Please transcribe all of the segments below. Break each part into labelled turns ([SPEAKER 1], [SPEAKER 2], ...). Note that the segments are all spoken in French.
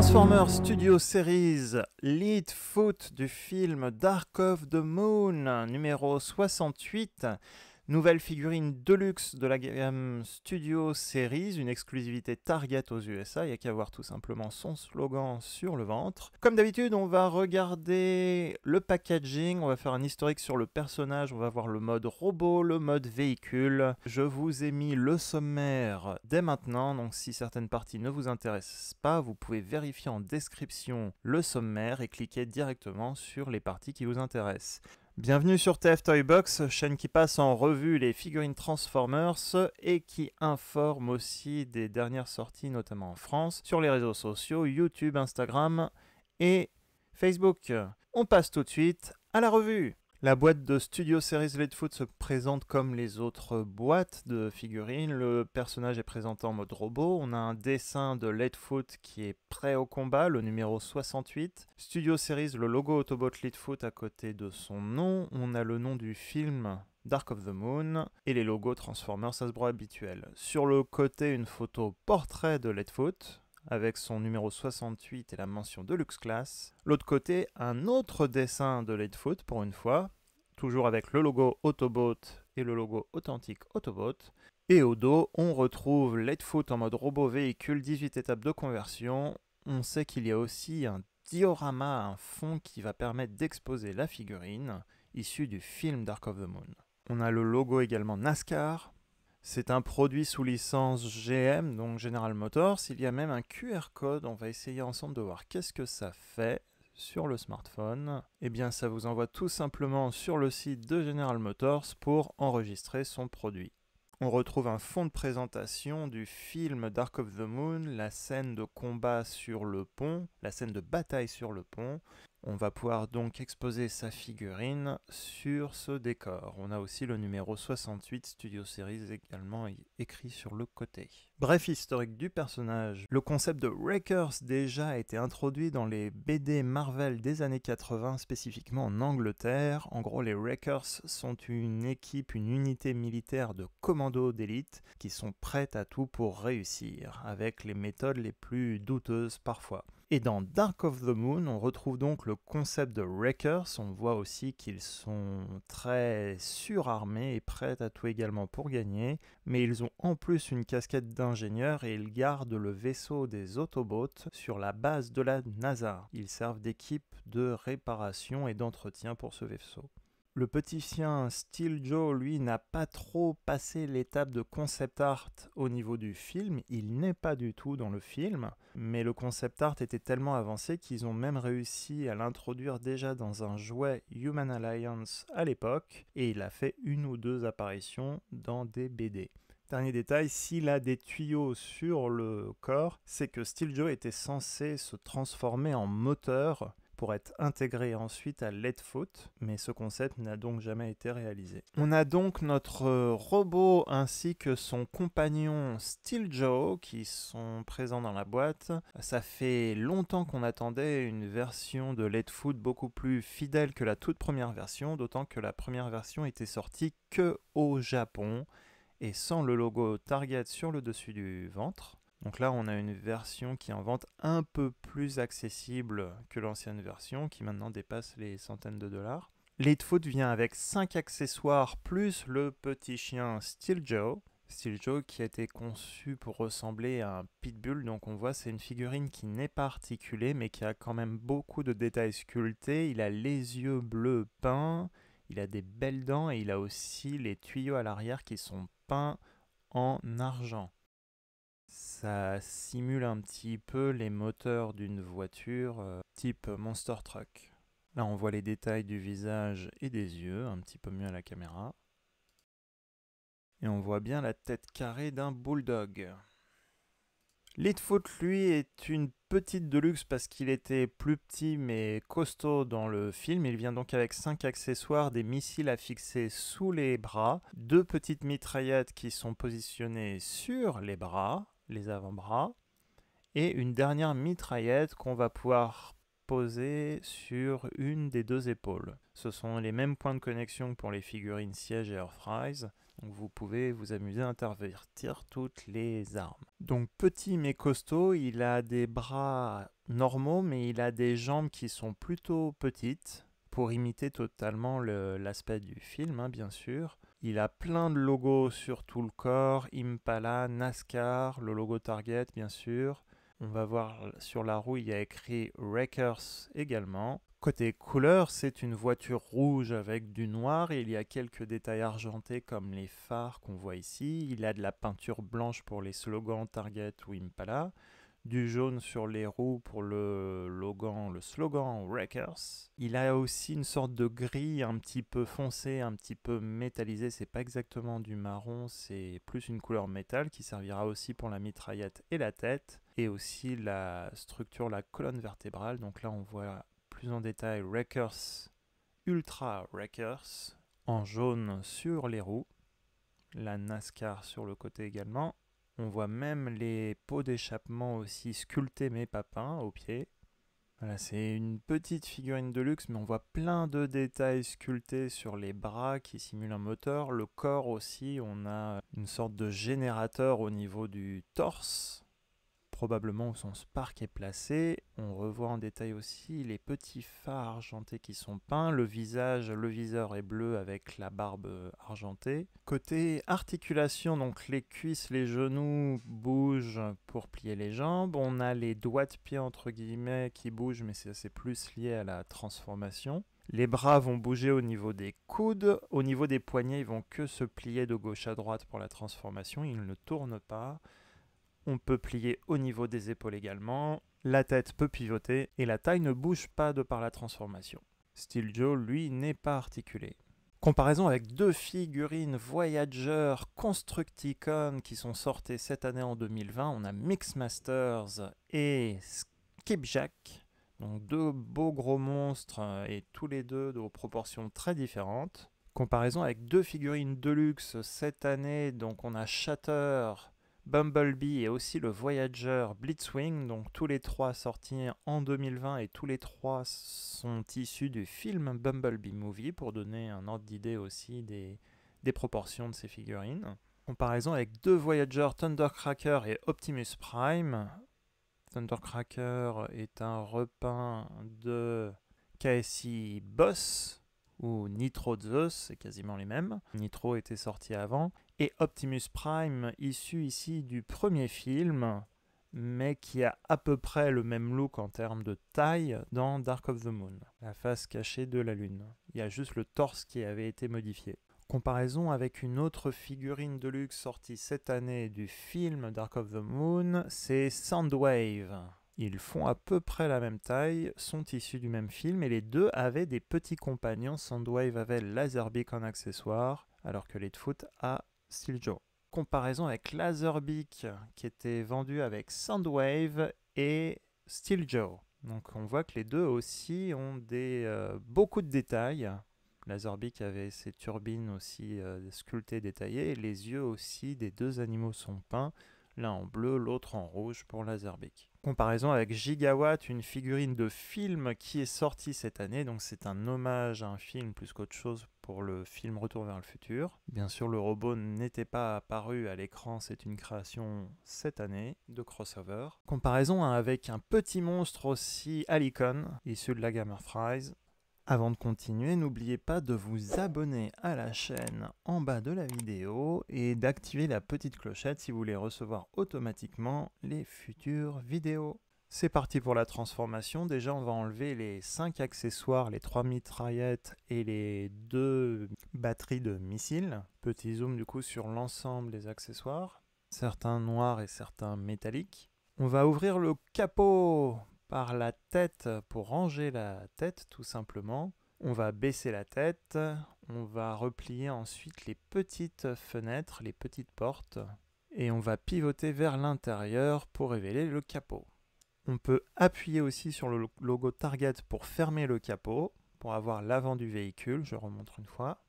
[SPEAKER 1] Transformers Studio Series Lead Foot du film Dark of the Moon numéro 68 Nouvelle figurine Deluxe de la gamme Studio Series, une exclusivité Target aux USA, il n'y a qu'à voir tout simplement son slogan sur le ventre. Comme d'habitude, on va regarder le packaging, on va faire un historique sur le personnage, on va voir le mode robot, le mode véhicule. Je vous ai mis le sommaire dès maintenant, donc si certaines parties ne vous intéressent pas, vous pouvez vérifier en description le sommaire et cliquer directement sur les parties qui vous intéressent. Bienvenue sur TF Toy Box, chaîne qui passe en revue les figurines Transformers et qui informe aussi des dernières sorties, notamment en France, sur les réseaux sociaux, YouTube, Instagram et Facebook. On passe tout de suite à la revue. La boîte de Studio Series Leadfoot se présente comme les autres boîtes de figurines. Le personnage est présenté en mode robot. On a un dessin de Leadfoot qui est prêt au combat, le numéro 68. Studio Series, le logo Autobot Leadfoot à côté de son nom. On a le nom du film Dark of the Moon et les logos Transformers Hasbro habituels. Sur le côté, une photo portrait de Lightfoot avec son numéro 68 et la mention Deluxe Class. L'autre côté, un autre dessin de Lightfoot pour une fois, toujours avec le logo Autobot et le logo authentique Autobot. Et au dos, on retrouve Lightfoot en mode robot véhicule, 18 étapes de conversion. On sait qu'il y a aussi un diorama, un fond qui va permettre d'exposer la figurine, issue du film Dark of the Moon. On a le logo également NASCAR, c'est un produit sous licence GM, donc General Motors. Il y a même un QR code. On va essayer ensemble de voir qu'est-ce que ça fait sur le smartphone. Eh bien, ça vous envoie tout simplement sur le site de General Motors pour enregistrer son produit. On retrouve un fond de présentation du film Dark of the Moon, la scène de combat sur le pont, la scène de bataille sur le pont, on va pouvoir donc exposer sa figurine sur ce décor. On a aussi le numéro 68 Studio Series également écrit sur le côté. Bref historique du personnage, le concept de Wreckers déjà a été introduit dans les BD Marvel des années 80, spécifiquement en Angleterre. En gros, les Wreckers sont une équipe, une unité militaire de commandos d'élite qui sont prêtes à tout pour réussir, avec les méthodes les plus douteuses parfois. Et dans Dark of the Moon, on retrouve donc le concept de Wreckers. On voit aussi qu'ils sont très surarmés et prêts à tout également pour gagner. Mais ils ont en plus une casquette d'ingénieur et ils gardent le vaisseau des Autobots sur la base de la NASA. Ils servent d'équipe de réparation et d'entretien pour ce vaisseau. Le petit chien Steel Joe, lui, n'a pas trop passé l'étape de concept art au niveau du film. Il n'est pas du tout dans le film, mais le concept art était tellement avancé qu'ils ont même réussi à l'introduire déjà dans un jouet Human Alliance à l'époque, et il a fait une ou deux apparitions dans des BD. Dernier détail, s'il a des tuyaux sur le corps, c'est que Steel Joe était censé se transformer en moteur pour être intégré ensuite à laide mais ce concept n'a donc jamais été réalisé. On a donc notre euh, robot ainsi que son compagnon Steel Joe qui sont présents dans la boîte. Ça fait longtemps qu'on attendait une version de l'aide-foot beaucoup plus fidèle que la toute première version, d'autant que la première version était sortie que au Japon et sans le logo Target sur le dessus du ventre. Donc là, on a une version qui est en vente un peu plus accessible que l'ancienne version, qui maintenant dépasse les centaines de dollars. Leadfoot vient avec 5 accessoires plus le petit chien Steel Joe. Steel Joe qui a été conçu pour ressembler à un pitbull, donc on voit c'est une figurine qui n'est pas articulée mais qui a quand même beaucoup de détails sculptés. Il a les yeux bleus peints, il a des belles dents et il a aussi les tuyaux à l'arrière qui sont peints en argent. Ça simule un petit peu les moteurs d'une voiture euh, type Monster Truck. Là, on voit les détails du visage et des yeux, un petit peu mieux à la caméra. Et on voit bien la tête carrée d'un bulldog. foot, lui, est une petite deluxe parce qu'il était plus petit mais costaud dans le film. Il vient donc avec cinq accessoires, des missiles à fixer sous les bras, deux petites mitraillettes qui sont positionnées sur les bras, les avant-bras. Et une dernière mitraillette qu'on va pouvoir poser sur une des deux épaules. Ce sont les mêmes points de connexion pour les figurines siège et Earth Fries. Donc vous pouvez vous amuser à intervertir toutes les armes. Donc petit mais costaud, il a des bras normaux mais il a des jambes qui sont plutôt petites pour imiter totalement l'aspect du film hein, bien sûr. Il a plein de logos sur tout le corps, Impala, NASCAR, le logo Target bien sûr. On va voir sur la roue, il y a écrit Wreckers également. Côté couleur, c'est une voiture rouge avec du noir et il y a quelques détails argentés comme les phares qu'on voit ici. Il a de la peinture blanche pour les slogans Target ou Impala du jaune sur les roues pour le slogan, le slogan Wreckers. Il a aussi une sorte de gris un petit peu foncé, un petit peu métallisé. C'est pas exactement du marron, c'est plus une couleur métal qui servira aussi pour la mitraillette et la tête. Et aussi la structure, la colonne vertébrale. Donc là, on voit plus en détail Wreckers Ultra Wreckers en jaune sur les roues. La NASCAR sur le côté également. On voit même les pots d'échappement aussi sculptés mais pas peints au pied. Voilà, c'est une petite figurine de luxe, mais on voit plein de détails sculptés sur les bras qui simulent un moteur, le corps aussi, on a une sorte de générateur au niveau du torse, probablement où son spark est placé. On revoit en détail aussi les petits phares argentés qui sont peints. Le visage, le viseur est bleu avec la barbe argentée. Côté articulation, donc les cuisses, les genoux bougent pour plier les jambes. On a les doigts de pied entre guillemets qui bougent, mais c'est plus lié à la transformation. Les bras vont bouger au niveau des coudes, au niveau des poignets, ils vont que se plier de gauche à droite pour la transformation, ils ne tournent pas. On peut plier au niveau des épaules également, la tête peut pivoter et la taille ne bouge pas de par la transformation. Steel Joe, lui, n'est pas articulé. Comparaison avec deux figurines Voyager Constructicon qui sont sorties cette année en 2020, on a Mixmasters et Skipjack, donc deux beaux gros monstres euh, et tous les deux de proportions très différentes. Comparaison avec deux figurines Deluxe cette année, donc on a Shatter Bumblebee et aussi le Voyager Blitzwing, donc tous les trois sortis en 2020 et tous les trois sont issus du film Bumblebee Movie pour donner un ordre d'idée aussi des, des proportions de ces figurines. Comparaison avec deux voyageurs Thundercracker et Optimus Prime. Thundercracker est un repeint de KSI Boss ou Nitro Zeus, c'est quasiment les mêmes. Nitro était sorti avant et Optimus Prime, issu ici du premier film, mais qui a à peu près le même look en termes de taille dans Dark of the Moon, la face cachée de la Lune. Il y a juste le torse qui avait été modifié. Comparaison avec une autre figurine de luxe sortie cette année du film Dark of the Moon, c'est Sandwave. Ils font à peu près la même taille, sont issus du même film et les deux avaient des petits compagnons. Sandwave avait Laserbeak en accessoire, alors que Leadfoot a Joe. Comparaison avec Laserbeak qui était vendu avec Soundwave et Joe. Donc on voit que les deux aussi ont des, euh, beaucoup de détails. Laserbeak avait ses turbines aussi euh, sculptées, détaillées. les yeux aussi des deux animaux sont peints l'un en bleu, l'autre en rouge pour l'azerbique Comparaison avec Gigawatt, une figurine de film qui est sortie cette année, donc c'est un hommage à un film plus qu'autre chose pour le film Retour vers le futur. Bien sûr, le robot n'était pas apparu à l'écran, c'est une création cette année de crossover. Comparaison avec un petit monstre aussi Alicon, issu de la gamme Fries, avant de continuer, n'oubliez pas de vous abonner à la chaîne en bas de la vidéo et d'activer la petite clochette si vous voulez recevoir automatiquement les futures vidéos. C'est parti pour la transformation. Déjà, on va enlever les 5 accessoires, les 3 mitraillettes et les 2 batteries de missiles. Petit zoom du coup sur l'ensemble des accessoires, certains noirs et certains métalliques. On va ouvrir le capot par la tête pour ranger la tête tout simplement. On va baisser la tête, on va replier ensuite les petites fenêtres, les petites portes, et on va pivoter vers l'intérieur pour révéler le capot. On peut appuyer aussi sur le logo Target pour fermer le capot, pour avoir l'avant du véhicule, je remontre une fois,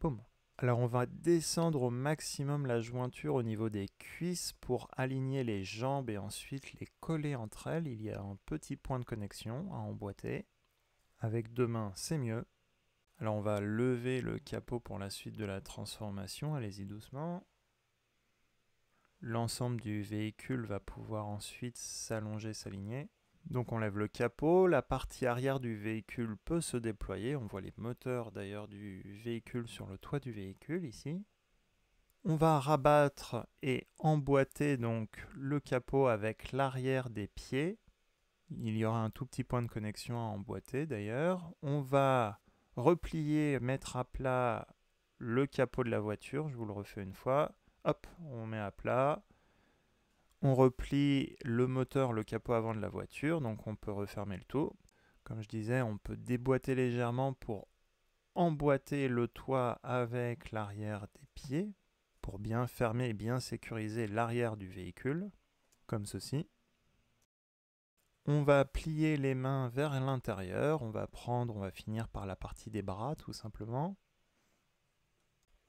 [SPEAKER 1] boum. Alors on va descendre au maximum la jointure au niveau des cuisses pour aligner les jambes et ensuite les coller entre elles. Il y a un petit point de connexion à emboîter. Avec deux mains, c'est mieux. Alors on va lever le capot pour la suite de la transformation. Allez-y doucement. L'ensemble du véhicule va pouvoir ensuite s'allonger, s'aligner. Donc on lève le capot, la partie arrière du véhicule peut se déployer, on voit les moteurs d'ailleurs du véhicule sur le toit du véhicule ici. On va rabattre et emboîter donc le capot avec l'arrière des pieds. Il y aura un tout petit point de connexion à emboîter d'ailleurs. On va replier, mettre à plat le capot de la voiture, je vous le refais une fois. Hop, on met à plat. On replie le moteur, le capot avant de la voiture, donc on peut refermer le tout. Comme je disais, on peut déboîter légèrement pour emboîter le toit avec l'arrière des pieds, pour bien fermer et bien sécuriser l'arrière du véhicule, comme ceci. On va plier les mains vers l'intérieur, on va prendre, on va finir par la partie des bras tout simplement.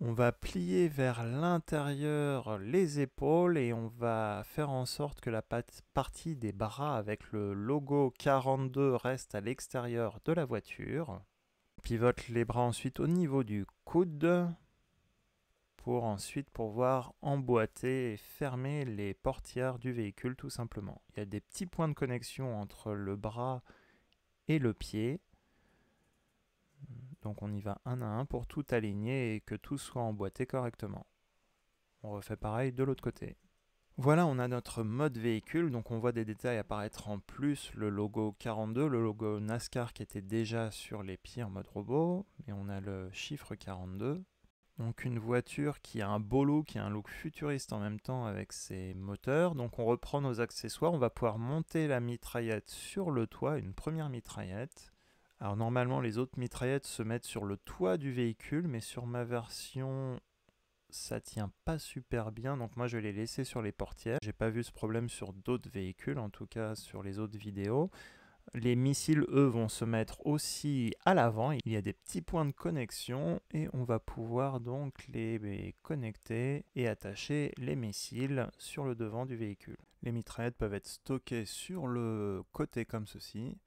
[SPEAKER 1] On va plier vers l'intérieur les épaules et on va faire en sorte que la partie des bras avec le logo 42 reste à l'extérieur de la voiture. Pivote les bras ensuite au niveau du coude pour ensuite pouvoir emboîter et fermer les portières du véhicule tout simplement. Il y a des petits points de connexion entre le bras et le pied. Donc on y va un à un pour tout aligner et que tout soit emboîté correctement. On refait pareil de l'autre côté. Voilà, on a notre mode véhicule, donc on voit des détails apparaître en plus, le logo 42, le logo NASCAR qui était déjà sur les pieds en mode robot, et on a le chiffre 42. Donc une voiture qui a un beau look, qui a un look futuriste en même temps avec ses moteurs. Donc on reprend nos accessoires, on va pouvoir monter la mitraillette sur le toit, une première mitraillette. Alors normalement les autres mitraillettes se mettent sur le toit du véhicule, mais sur ma version ça tient pas super bien, donc moi je l'ai laissé sur les portières. J'ai pas vu ce problème sur d'autres véhicules, en tout cas sur les autres vidéos. Les missiles, eux, vont se mettre aussi à l'avant. Il y a des petits points de connexion et on va pouvoir donc les ben, connecter et attacher les missiles sur le devant du véhicule. Les mitraillettes peuvent être stockées sur le côté comme ceci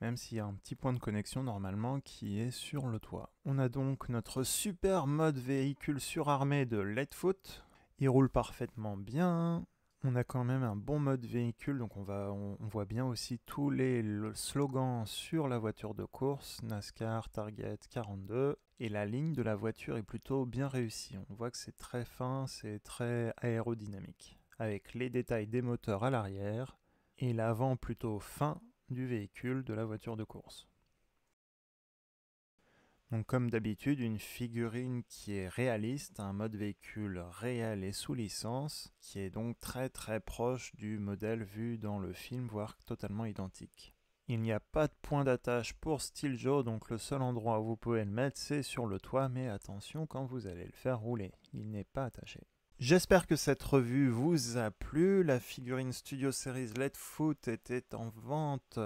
[SPEAKER 1] même s'il y a un petit point de connexion normalement qui est sur le toit. On a donc notre super mode véhicule surarmé de Lightfoot. Il roule parfaitement bien. On a quand même un bon mode véhicule, donc on, voit bien aussi tous les slogans sur la voiture de course, NASCAR, Target 42. Et la ligne de la voiture est plutôt bien réussie. On voit que c'est très fin, c'est très aérodynamique. Avec les détails des moteurs à l'arrière et l'avant plutôt fin du véhicule de la voiture de course. Donc comme d'habitude, une figurine qui est réaliste, un mode véhicule réel et sous licence, qui est donc très très proche du modèle vu dans le film, voire totalement identique. Il n'y a pas de point d'attache pour Steel Joe, donc le seul endroit où vous pouvez le mettre, c'est sur le toit, mais attention quand vous allez le faire rouler, il n'est pas attaché. J'espère que cette revue vous a plu. La figurine Studio Series Let Foot était en vente à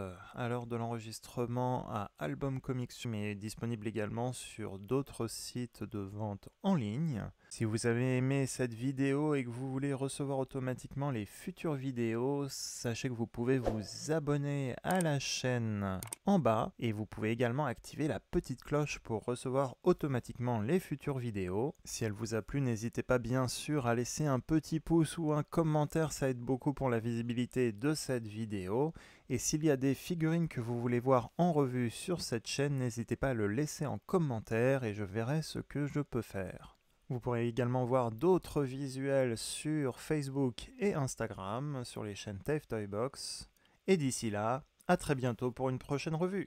[SPEAKER 1] euh, l'heure de l'enregistrement à Album Comics, mais disponible également sur d'autres sites de vente en ligne. Si vous avez aimé cette vidéo et que vous voulez recevoir automatiquement les futures vidéos, sachez que vous pouvez vous abonner à la chaîne en bas et vous pouvez également activer la petite cloche pour recevoir automatiquement les futures vidéos. Si elle vous a plu, n'hésitez pas bien sûr à laisser un petit pouce ou un commentaire, ça aide beaucoup pour la visibilité de cette vidéo. Et s'il y a des figurines que vous voulez voir en revue sur cette chaîne, n'hésitez pas à le laisser en commentaire et je verrai ce que je peux faire. Vous pourrez également voir d'autres visuels sur Facebook et Instagram, sur les chaînes TAFE Toybox. Et d'ici là, à très bientôt pour une prochaine revue.